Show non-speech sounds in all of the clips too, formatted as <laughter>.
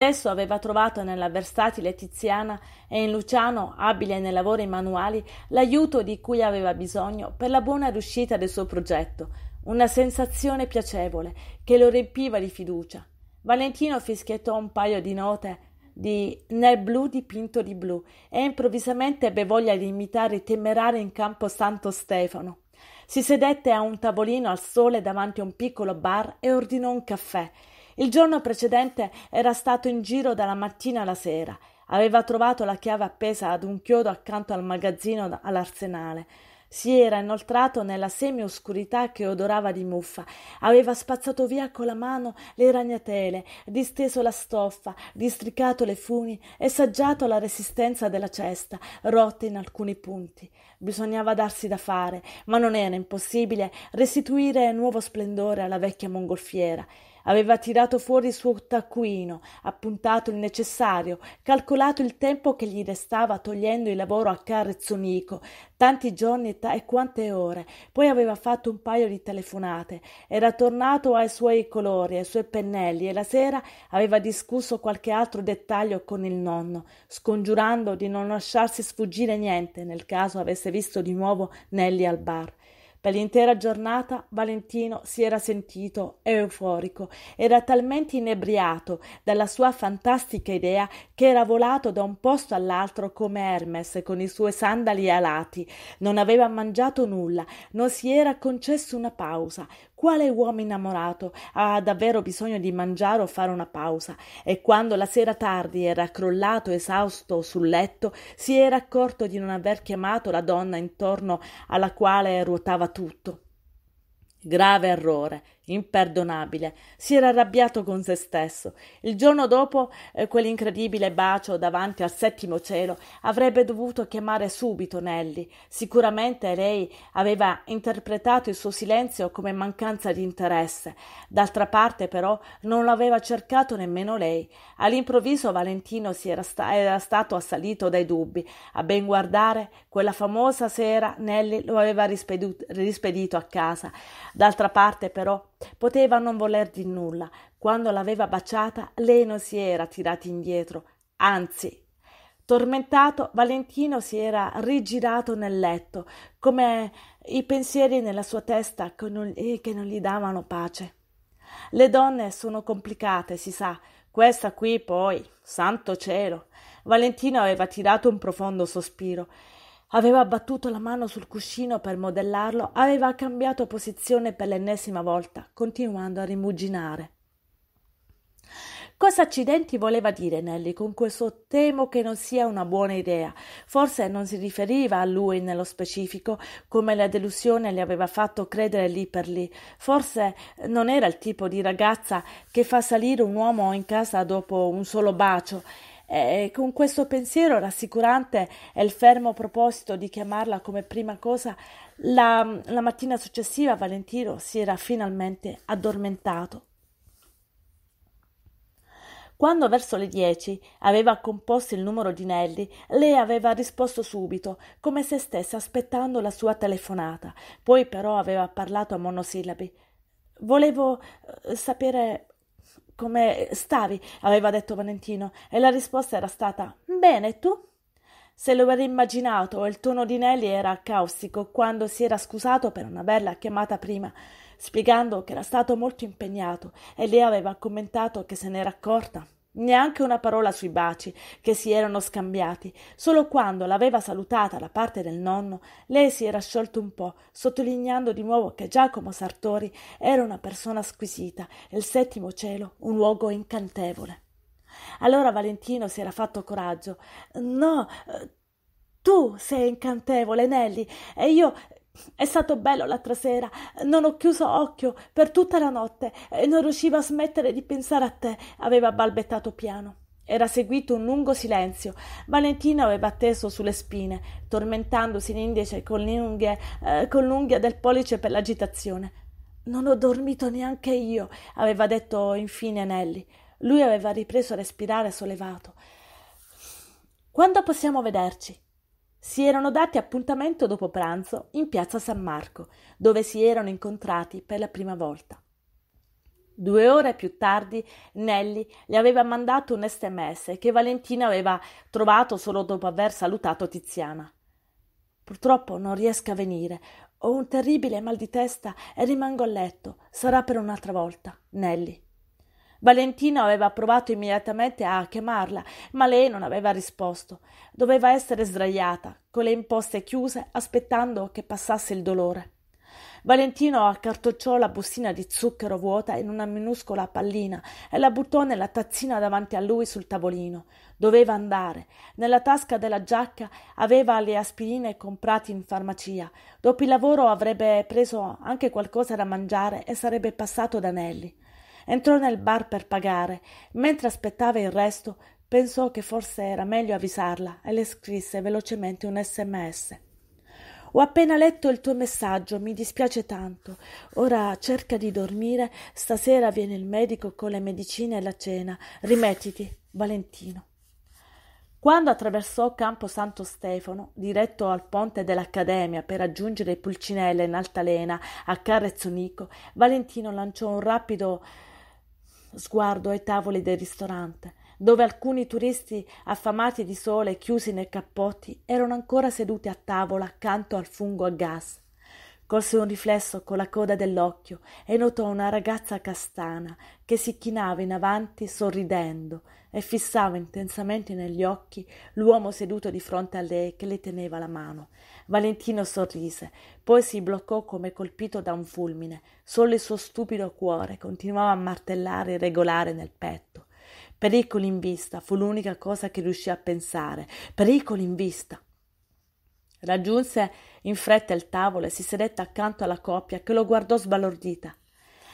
Spesso aveva trovato nella versatile Tiziana e in Luciano, abile nei lavori manuali, l'aiuto di cui aveva bisogno per la buona riuscita del suo progetto, una sensazione piacevole che lo riempiva di fiducia. Valentino fischiettò un paio di note di nel blu dipinto di blu e improvvisamente ebbe voglia di imitare i temerari in campo Santo Stefano. Si sedette a un tavolino al sole davanti a un piccolo bar e ordinò un caffè il giorno precedente era stato in giro dalla mattina alla sera. Aveva trovato la chiave appesa ad un chiodo accanto al magazzino all'arsenale. Si era inoltrato nella semioscurità che odorava di muffa, aveva spazzato via con la mano le ragnatele, disteso la stoffa, districato le funi e saggiato la resistenza della cesta, rotta in alcuni punti bisognava darsi da fare, ma non era impossibile restituire nuovo splendore alla vecchia mongolfiera. Aveva tirato fuori il suo taccuino, appuntato il necessario, calcolato il tempo che gli restava togliendo il lavoro a Carezzonico, tanti giorni e, ta- e quante ore. Poi aveva fatto un paio di telefonate, era tornato ai suoi colori, ai suoi pennelli e la sera aveva discusso qualche altro dettaglio con il nonno, scongiurando di non lasciarsi sfuggire niente nel caso avesse avesse visto di nuovo Nelly al bar. Per l'intera giornata Valentino si era sentito euforico, era talmente inebriato dalla sua fantastica idea che era volato da un posto all'altro come Hermes con i suoi sandali alati. Non aveva mangiato nulla, non si era concesso una pausa, quale uomo innamorato ha davvero bisogno di mangiare o fare una pausa? E quando la sera tardi era crollato esausto sul letto, si era accorto di non aver chiamato la donna intorno alla quale ruotava tutto. Grave errore imperdonabile. Si era arrabbiato con se stesso. Il giorno dopo eh, quell'incredibile bacio davanti al settimo cielo avrebbe dovuto chiamare subito Nelly. Sicuramente lei aveva interpretato il suo silenzio come mancanza di interesse. D'altra parte però non l'aveva cercato nemmeno lei. All'improvviso Valentino si era, sta- era stato assalito dai dubbi. A ben guardare, quella famosa sera Nelly lo aveva rispedu- rispedito a casa. D'altra parte però Poteva non voler di nulla. Quando l'aveva baciata, lei non si era tirata indietro, anzi. Tormentato, Valentino si era rigirato nel letto, come i pensieri nella sua testa che non, che non gli davano pace. Le donne sono complicate, si sa. Questa qui poi, santo cielo. Valentino aveva tirato un profondo sospiro Aveva battuto la mano sul cuscino per modellarlo, aveva cambiato posizione per l'ennesima volta, continuando a rimuginare. Cosa accidenti voleva dire Nelly con questo temo che non sia una buona idea? Forse non si riferiva a lui nello specifico, come la delusione le aveva fatto credere lì per lì. Forse non era il tipo di ragazza che fa salire un uomo in casa dopo un solo bacio e eh, eh, con questo pensiero rassicurante e il fermo proposito di chiamarla come prima cosa, la, la mattina successiva Valentino si era finalmente addormentato. Quando verso le dieci aveva composto il numero di Nelli, lei aveva risposto subito, come se stesse aspettando la sua telefonata. Poi però aveva parlato a monosillabi. Volevo eh, sapere come stavi? aveva detto Valentino, e la risposta era stata Bene, tu? Se lo aveva immaginato, il tono di Nelly era caustico quando si era scusato per non averla chiamata prima, spiegando che era stato molto impegnato e lei aveva commentato che se n'era accorta neanche una parola sui baci che si erano scambiati. Solo quando l'aveva salutata da parte del nonno, lei si era sciolta un po', sottolineando di nuovo che Giacomo Sartori era una persona squisita e il settimo cielo un luogo incantevole. Allora Valentino si era fatto coraggio. No, eh, tu sei incantevole, Nelly, e io è stato bello l'altra sera, non ho chiuso occhio per tutta la notte e non riuscivo a smettere di pensare a te, aveva balbettato piano. Era seguito un lungo silenzio. Valentina aveva atteso sulle spine, tormentandosi l'indice con, l'unghia, eh, con l'unghia del pollice per l'agitazione. Non ho dormito neanche io, aveva detto infine Nelly. Lui aveva ripreso a respirare sollevato. Quando possiamo vederci? Si erano dati appuntamento dopo pranzo in piazza San Marco, dove si erano incontrati per la prima volta. Due ore più tardi Nelly le aveva mandato un sms che Valentina aveva trovato solo dopo aver salutato Tiziana. Purtroppo non riesco a venire, ho un terribile mal di testa e rimango a letto, sarà per un'altra volta, Nelly. Valentino aveva provato immediatamente a chiamarla, ma lei non aveva risposto. Doveva essere sdraiata, con le imposte chiuse, aspettando che passasse il dolore. Valentino accartocciò la bustina di zucchero vuota in una minuscola pallina e la buttò nella tazzina davanti a lui sul tavolino. Doveva andare. Nella tasca della giacca aveva le aspirine comprate in farmacia. Dopo il lavoro avrebbe preso anche qualcosa da mangiare e sarebbe passato da Nelli entrò nel bar per pagare mentre aspettava il resto pensò che forse era meglio avvisarla e le scrisse velocemente un sms ho appena letto il tuo messaggio, mi dispiace tanto. Ora cerca di dormire, stasera viene il medico con le medicine e la cena. Rimettiti, Valentino. Quando attraversò Campo Santo Stefano, diretto al ponte dell'Accademia per raggiungere Pulcinella in Altalena a Carezzonico, Valentino lanciò un rapido Sguardo ai tavoli del ristorante, dove alcuni turisti affamati di sole e chiusi nei cappotti erano ancora seduti a tavola accanto al fungo a gas Colse un riflesso con la coda dell'occhio e notò una ragazza castana che si chinava in avanti sorridendo e fissava intensamente negli occhi l'uomo seduto di fronte a lei che le teneva la mano. Valentino sorrise, poi si bloccò come colpito da un fulmine. Solo il suo stupido cuore continuava a martellare regolare nel petto. Pericoli in vista fu l'unica cosa che riuscì a pensare. Pericoli in vista. Raggiunse in fretta il tavolo e si sedette accanto alla coppia che lo guardò sbalordita.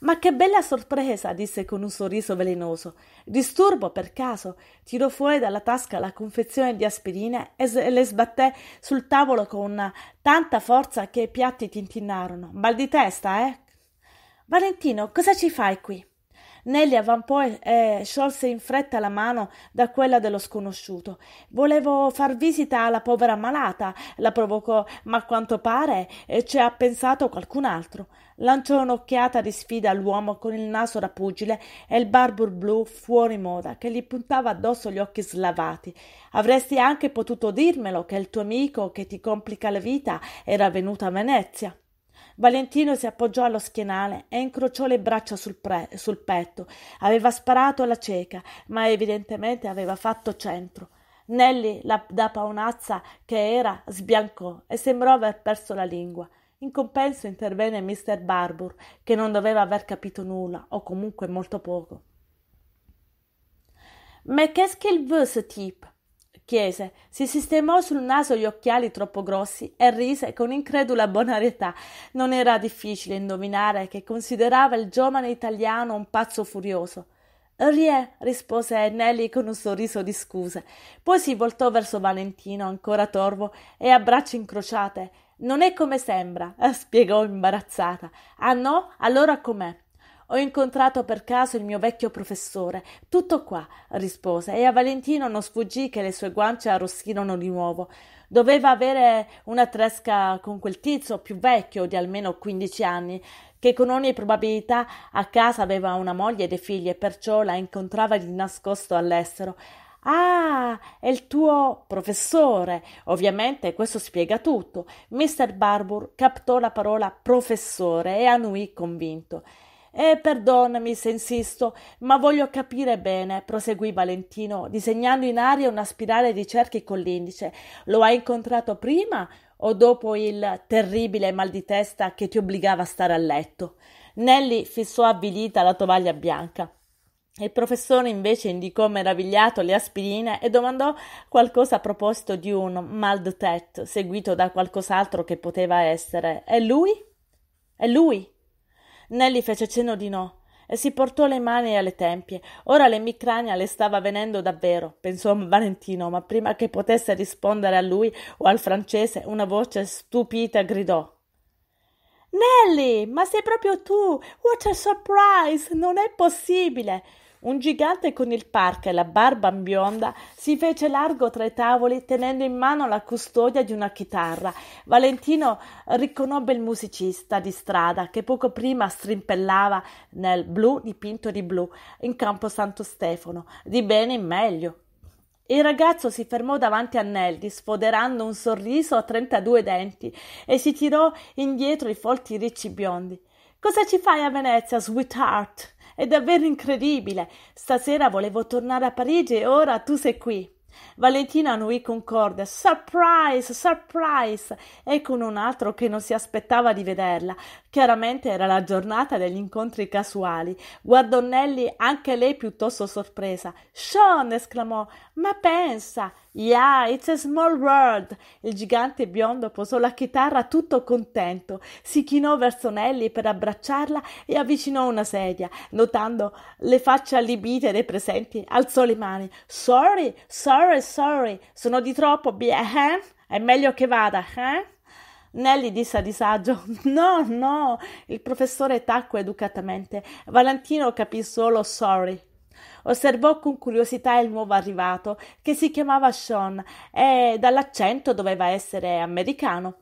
Ma che bella sorpresa, disse con un sorriso velenoso. Disturbo per caso. Tirò fuori dalla tasca la confezione di aspirine e le sbatté sul tavolo con tanta forza che i piatti tintinnarono. Mal di testa, eh? Valentino, cosa ci fai qui? Nelly avvampò e, eh, e sciolse in fretta la mano da quella dello sconosciuto. Volevo far visita alla povera malata, la provocò, ma a quanto pare eh, ci ha pensato qualcun altro. Lanciò un'occhiata di sfida all'uomo con il naso da pugile e il barbur blu fuori moda che gli puntava addosso gli occhi slavati. Avresti anche potuto dirmelo che il tuo amico che ti complica la vita era venuto a Venezia. Valentino si appoggiò allo schienale e incrociò le braccia sul, pre- sul petto. Aveva sparato alla cieca, ma evidentemente aveva fatto centro. Nelly, la, da paonazza che era, sbiancò e sembrò aver perso la lingua. In compenso intervenne Mr. Barbour, che non doveva aver capito nulla, o comunque molto poco. Ma qu'est-ce qu'il veut ce type? chiese, si sistemò sul naso gli occhiali troppo grossi e rise con incredula bonarietà. Non era difficile indovinare che considerava il giovane italiano un pazzo furioso. Rie, rispose Nelly con un sorriso di scuse. Poi si voltò verso Valentino, ancora torvo e a braccia incrociate. Non è come sembra, <laughs> spiegò imbarazzata. Ah no? Allora com'è? Ho incontrato per caso il mio vecchio professore. Tutto qua, rispose, e a Valentino non sfuggì che le sue guance arrossirono di nuovo. Doveva avere una tresca con quel tizio più vecchio di almeno quindici anni, che con ogni probabilità a casa aveva una moglie e dei figli e perciò la incontrava di nascosto all'estero. Ah, è il tuo professore. Ovviamente questo spiega tutto. Mister Barbour captò la parola professore e annuì convinto. E eh, perdonami se insisto, ma voglio capire bene, proseguì Valentino, disegnando in aria una spirale di cerchi con l'indice. Lo hai incontrato prima o dopo il terribile mal di testa che ti obbligava a stare a letto? Nelly fissò avvilita la tovaglia bianca. Il professore invece indicò meravigliato le aspirine e domandò qualcosa a proposito di un mal di tête, seguito da qualcos'altro che poteva essere. E lui? E lui? Nelly fece cenno di no e si portò le mani alle tempie. Ora l'emicrania le stava venendo davvero, pensò Valentino, ma prima che potesse rispondere a lui o al francese, una voce stupita gridò. Nelly, ma sei proprio tu! What a surprise! Non è possibile! Un gigante con il parca e la barba bionda si fece largo tra i tavoli tenendo in mano la custodia di una chitarra. Valentino riconobbe il musicista di strada che poco prima strimpellava nel blu dipinto di blu in campo Santo Stefano, di bene in meglio, il ragazzo si fermò davanti a Nelly, sfoderando un sorriso a trentadue denti, e si tirò indietro i folti ricci biondi. Cosa ci fai a Venezia, sweetheart? È davvero incredibile. Stasera volevo tornare a Parigi e ora tu sei qui. Valentina annuì concorde. Surprise, surprise! E con un altro che non si aspettava di vederla. Chiaramente era la giornata degli incontri casuali. Guardò Guardonnelli, anche lei piuttosto sorpresa. Sean! esclamò. Ma pensa! Yeah, it's a small world! Il gigante biondo posò la chitarra tutto contento, si chinò verso Nelly per abbracciarla e avvicinò una sedia. Notando le facce allibite dei presenti, alzò le mani. Sorry, sorry, sorry, sono di troppo, beh, È meglio che vada, eh? Nelly disse a disagio: <laughs> No, no. Il professore tacque educatamente. Valentino capì solo sorry. Osservò con curiosità il nuovo arrivato, che si chiamava Sean e dall'accento doveva essere americano.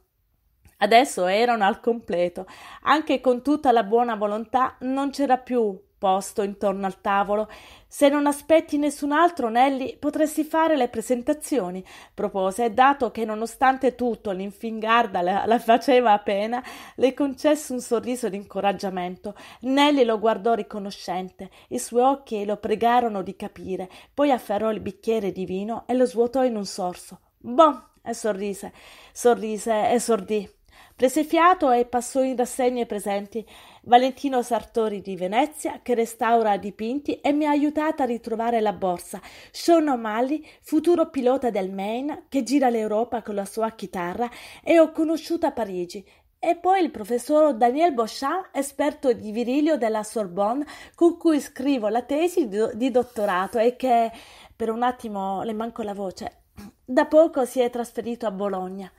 Adesso erano al completo. Anche con tutta la buona volontà non c'era più posto intorno al tavolo. Se non aspetti nessun altro, Nelly, potresti fare le presentazioni, propose, e dato che nonostante tutto l'infingarda la, la faceva appena, le concesse un sorriso di incoraggiamento. Nelly lo guardò riconoscente, i suoi occhi lo pregarono di capire, poi afferrò il bicchiere di vino e lo svuotò in un sorso. Boh! e sorrise, sorrise e sordì. Prese fiato e passò in rassegna i presenti. Valentino Sartori di Venezia che restaura dipinti e mi ha aiutata a ritrovare la borsa, Sean O'Malley, futuro pilota del Maine che gira l'Europa con la sua chitarra e ho conosciuto a Parigi e poi il professor Daniel Beauchamp, esperto di virilio della Sorbonne, con cui scrivo la tesi di, dottorato e che per un attimo le manco la voce. <clears throat> Da poco si è trasferito a Bologna.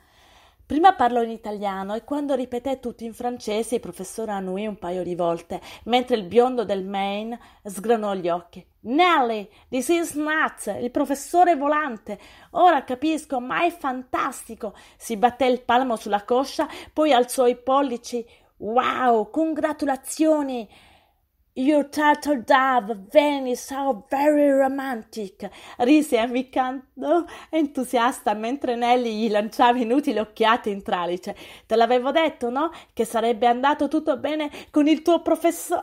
Prima parlò in italiano e quando ripeté tutto in francese il professore annuì un paio di volte, mentre il biondo del Maine sgranò gli occhi. Nelly, this is nuts, il professore volante. Ora capisco, ma è fantastico. Si batté il palmo sulla coscia, poi alzò i pollici. Wow, congratulazioni! Your turtle dove Venice are very romantic, rise ammiccando entusiasta mentre Nelly gli lanciava inutili occhiate in tralice. Te l'avevo detto, no? Che sarebbe andato tutto bene con il tuo professor.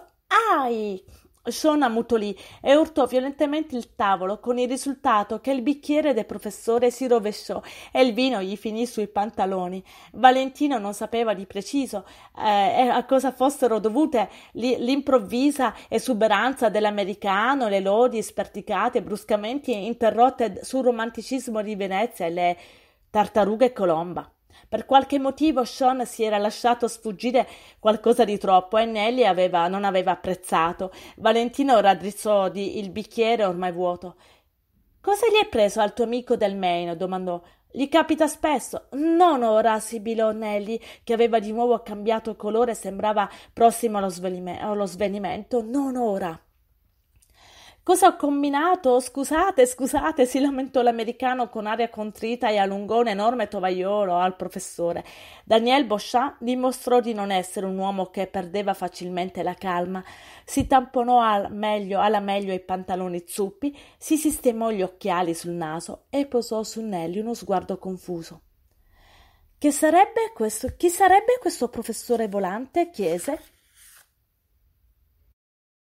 Ai! Shona mutolì e urtò violentemente il tavolo, con il risultato che il bicchiere del professore si rovesciò e il vino gli finì sui pantaloni. Valentino non sapeva di preciso eh, a cosa fossero dovute l'improvvisa esuberanza dell'americano, le lodi sperticate, bruscamente interrotte sul romanticismo di Venezia e le tartarughe colomba. Per qualche motivo Sean si era lasciato sfuggire qualcosa di troppo e Nelly aveva, non aveva apprezzato. Valentino raddrizzò di, il bicchiere ormai vuoto. Cosa gli è preso al tuo amico del Maine? domandò. Gli capita spesso. Non ora, sibilò Nelly, che aveva di nuovo cambiato colore e sembrava prossimo allo, svenime- allo svenimento. Non ora. Cosa ho combinato? Scusate, scusate, si lamentò l'americano con aria contrita e allungò un enorme tovagliolo al professore. Daniel Beauchamp dimostrò di non essere un uomo che perdeva facilmente la calma. Si tamponò al meglio, alla meglio i pantaloni zuppi, si sistemò gli occhiali sul naso e posò su Nelly uno sguardo confuso. Che sarebbe questo? Chi sarebbe questo professore volante? chiese